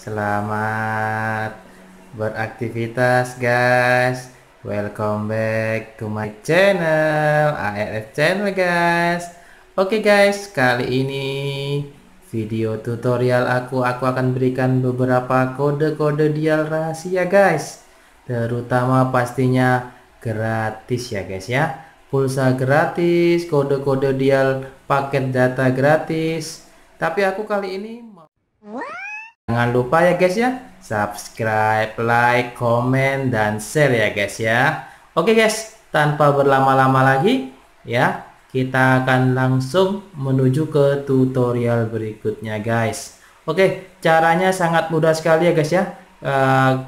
Selamat beraktivitas guys. Welcome back to my channel ARF channel guys. Oke guys, kali ini video tutorial aku aku akan berikan beberapa kode-kode dial rahasia guys. Terutama pastinya gratis ya guys ya. Pulsa gratis, kode-kode dial paket data gratis. Tapi aku kali ini mau Jangan lupa ya guys ya, subscribe, like, komen, dan share ya guys ya. Oke guys, tanpa berlama-lama lagi ya, kita akan langsung menuju ke tutorial berikutnya guys. Oke, caranya sangat mudah sekali ya guys ya. Uh,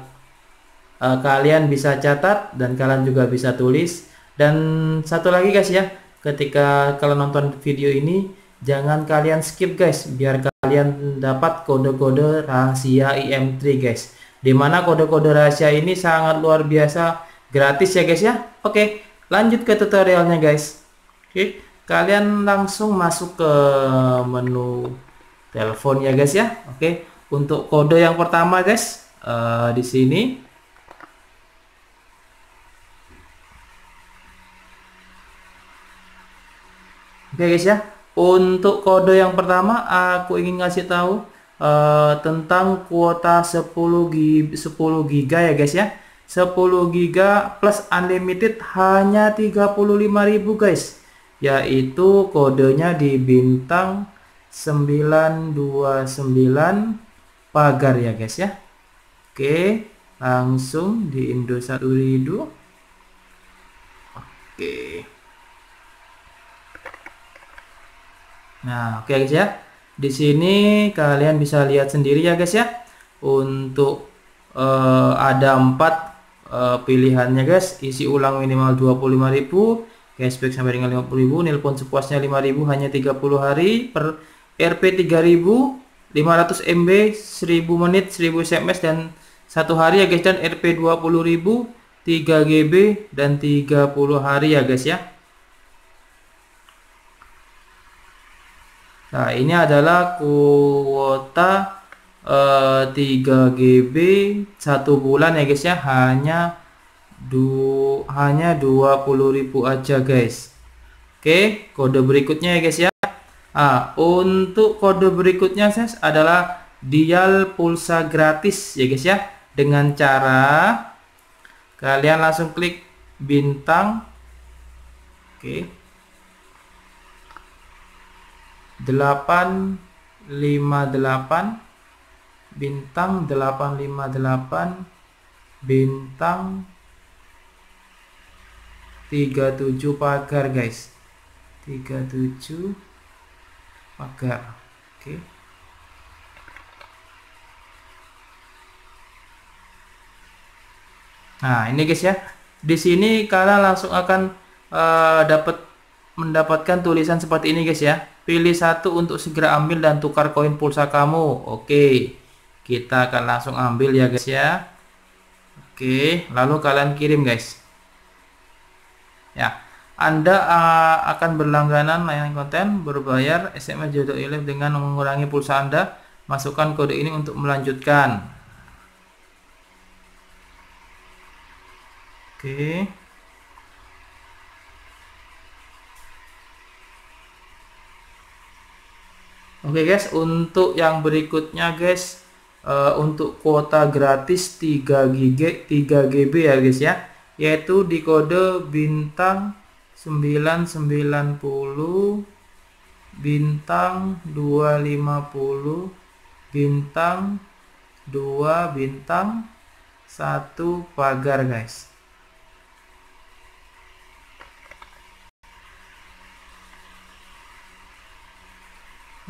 uh, kalian bisa catat dan kalian juga bisa tulis. Dan satu lagi guys ya, ketika kalian nonton video ini, jangan kalian skip guys, biar kalian dapat kode-kode rahasia IM3 guys. Dimana kode-kode rahasia ini sangat luar biasa gratis ya guys ya. Oke, lanjut ke tutorialnya guys. Oke, kalian langsung masuk ke menu telepon ya guys ya. Oke, untuk kode yang pertama guys uh, di sini Oke guys ya. Untuk kode yang pertama, aku ingin ngasih tahu uh, tentang kuota 10 GB, 10 GB ya guys ya. 10 GB plus unlimited hanya 35.000 guys. Yaitu kodenya di bintang 929 pagar ya guys ya. Oke, langsung di Indosat Uridu. Oke. Nah, oke okay, guys ya. Di sini kalian bisa lihat sendiri ya guys ya. Untuk uh, ada empat uh, pilihannya guys. Isi ulang minimal 25.000, cashback sampai dengan 50.000, nelpon sepuasnya 5.000 hanya 30 hari per RP 3.000, 500 MB, 1.000 menit, 1.000 SMS dan 1 hari ya guys dan RP 20.000, 3 GB dan 30 hari ya guys ya. Nah, ini adalah kuota eh, 3 GB satu bulan ya guys ya, hanya du hanya 20.000 aja guys. Oke, kode berikutnya ya guys ya. Ah, untuk kode berikutnya guys adalah dial pulsa gratis ya guys ya. Dengan cara kalian langsung klik bintang. Oke. 858 bintang 858 bintang 37 pagar guys 37 pagar oke okay. nah ini guys ya di sini kalian langsung akan uh, dapat mendapatkan tulisan seperti ini guys ya. Pilih satu untuk segera ambil dan tukar koin pulsa kamu. Oke. Kita akan langsung ambil ya guys ya. Oke, lalu kalian kirim guys. Ya. Anda uh, akan berlangganan layanan konten berbayar SMS Jodoh ilif dengan mengurangi pulsa Anda. Masukkan kode ini untuk melanjutkan. Oke. Oke okay guys, untuk yang berikutnya guys, uh, untuk kuota gratis 3 GB 3 GB ya guys ya, yaitu di kode bintang 990 bintang 250 bintang 2 bintang 1 pagar guys.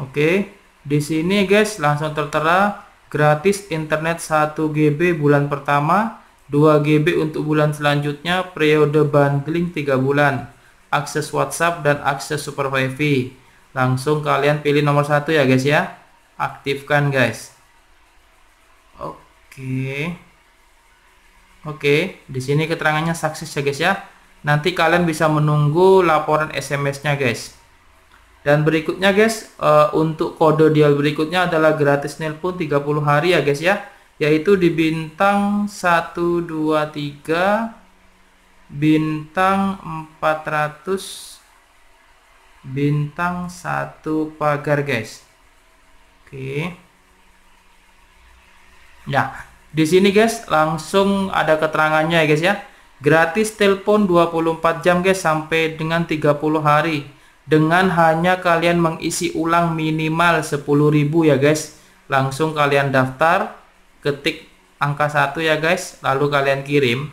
Oke, di sini guys langsung tertera gratis internet 1 GB bulan pertama, 2 GB untuk bulan selanjutnya, periode bundling 3 bulan, akses WhatsApp dan akses Super WiFi. Langsung kalian pilih nomor satu ya guys ya. Aktifkan guys. Oke. Oke, di sini keterangannya sukses ya guys ya. Nanti kalian bisa menunggu laporan SMS-nya guys. Dan berikutnya guys, uh, untuk kode dial berikutnya adalah gratis nelpon 30 hari ya guys ya. Yaitu di bintang 123 bintang 400 bintang 1 pagar guys oke okay. Ya, nah di sini guys langsung ada keterangannya ya guys ya gratis telepon 24 jam guys sampai dengan 30 hari dengan hanya kalian mengisi ulang minimal 10.000 ya guys langsung kalian daftar ketik angka satu ya guys lalu kalian kirim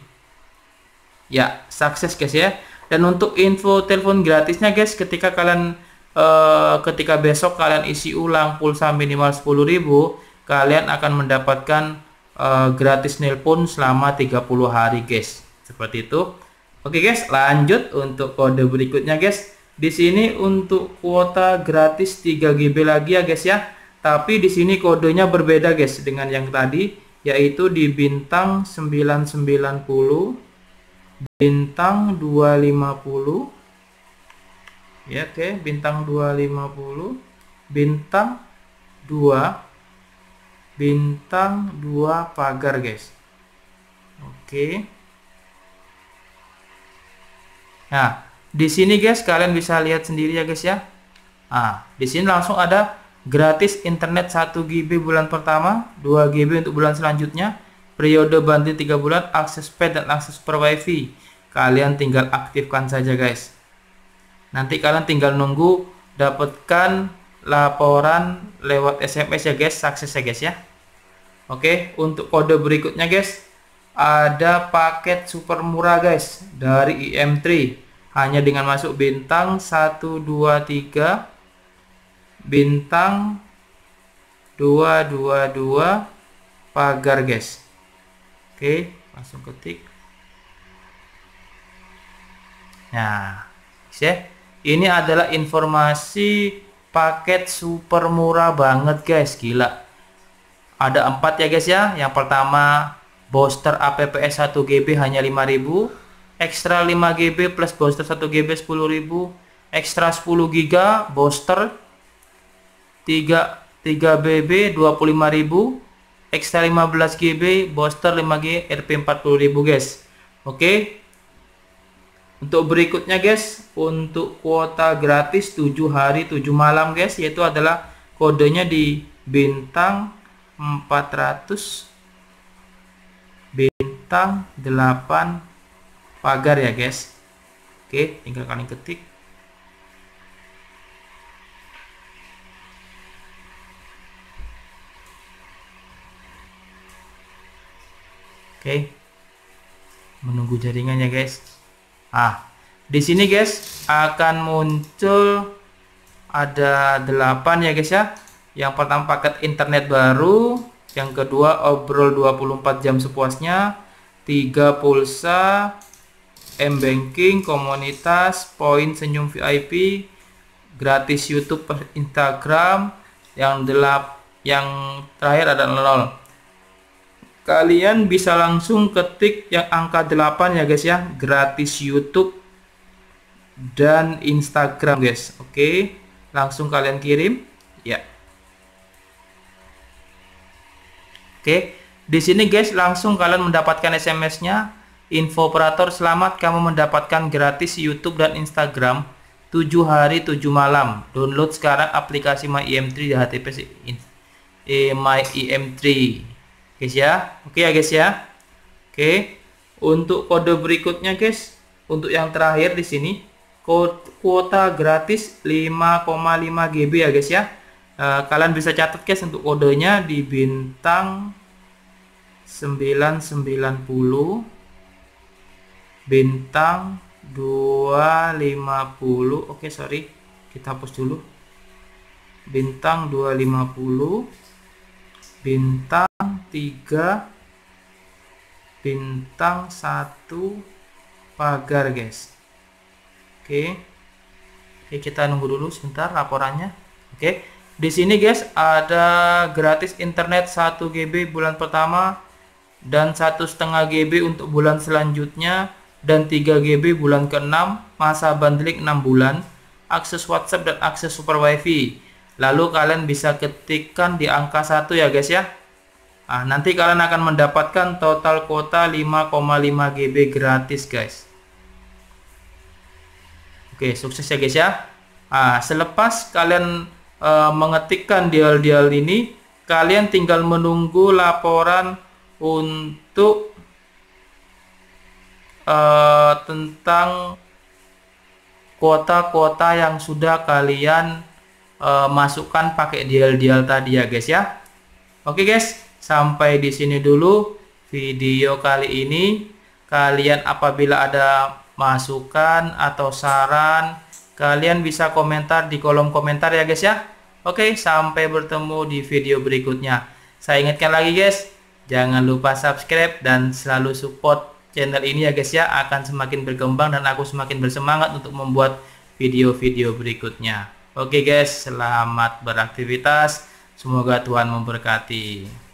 ya sukses guys ya dan untuk info telepon gratisnya guys ketika kalian eh, ketika besok kalian isi ulang pulsa minimal 10.000 kalian akan mendapatkan eh, gratis nelpon selama 30 hari guys seperti itu oke guys lanjut untuk kode berikutnya guys di sini untuk kuota gratis 3 GB lagi ya guys ya. Tapi di sini kodenya berbeda guys dengan yang tadi yaitu di bintang 990 bintang 250 ya oke okay. bintang 250 bintang 2 bintang 2 pagar guys. Oke. Okay. Nah, di sini guys kalian bisa lihat sendiri ya guys ya. Ah, di sini langsung ada gratis internet 1 GB bulan pertama, 2 GB untuk bulan selanjutnya, periode banding 3 bulan, akses pad dan akses per WiFi. Kalian tinggal aktifkan saja guys. Nanti kalian tinggal nunggu dapatkan laporan lewat SMS ya guys, sukses ya guys ya. Oke, untuk kode berikutnya guys, ada paket super murah guys dari IM3 hanya dengan masuk bintang 1 2 3 bintang 2 2 2 pagar guys oke langsung ketik nah ya ini adalah informasi paket super murah banget guys gila ada empat ya guys ya yang pertama booster APPS 1GB hanya 5000 ekstra 5 GB plus booster 1 GB 10.000 ekstra 10 GB booster 3 3 BB 25.000 ekstra 15 GB booster 5 G RP 40.000 guys oke okay. Untuk berikutnya guys, untuk kuota gratis 7 hari 7 malam guys, yaitu adalah kodenya di bintang 400 bintang 8 pagar ya guys oke tinggal kalian ketik oke menunggu jaringannya guys ah di sini guys akan muncul ada 8 ya guys ya yang pertama paket internet baru yang kedua obrol 24 jam sepuasnya tiga pulsa M Banking, komunitas, poin senyum VIP, gratis YouTube, Instagram, yang delap, yang terakhir ada nol. Kalian bisa langsung ketik yang angka 8 ya guys ya, gratis YouTube dan Instagram guys. Oke, langsung kalian kirim. Ya. Oke, di sini guys langsung kalian mendapatkan SMS-nya Info operator selamat kamu mendapatkan gratis YouTube dan Instagram 7 hari 7 malam. Download sekarang aplikasi MyIM3 di HTP MyIM3. Guys ya. Oke ya guys ya. Oke. Untuk kode berikutnya guys, untuk yang terakhir di sini kuota gratis 5,5 GB ya guys ya. Eh, kalian bisa catat guys untuk kodenya di bintang 990 bintang 250 oke okay, sorry kita hapus dulu bintang 250 bintang 3 bintang 1 pagar guys oke okay. okay, kita nunggu dulu sebentar laporannya oke okay. di sini guys ada gratis internet 1 GB bulan pertama dan satu setengah GB untuk bulan selanjutnya dan 3 GB bulan ke-6, masa bundling 6 bulan, akses WhatsApp dan akses Super WiFi. Lalu kalian bisa ketikkan di angka 1 ya guys ya. Nah, nanti kalian akan mendapatkan total kuota 5,5 GB gratis guys. Oke, sukses ya guys ya. Nah, selepas kalian e, mengetikkan dial-dial ini, kalian tinggal menunggu laporan untuk uh, tentang kuota-kuota yang sudah kalian uh, masukkan pakai dial-dial tadi ya guys ya. Oke guys, sampai di sini dulu video kali ini. Kalian apabila ada masukan atau saran, kalian bisa komentar di kolom komentar ya guys ya. Oke, sampai bertemu di video berikutnya. Saya ingatkan lagi guys, jangan lupa subscribe dan selalu support channel ini ya guys ya akan semakin berkembang dan aku semakin bersemangat untuk membuat video-video berikutnya. Oke guys, selamat beraktivitas. Semoga Tuhan memberkati.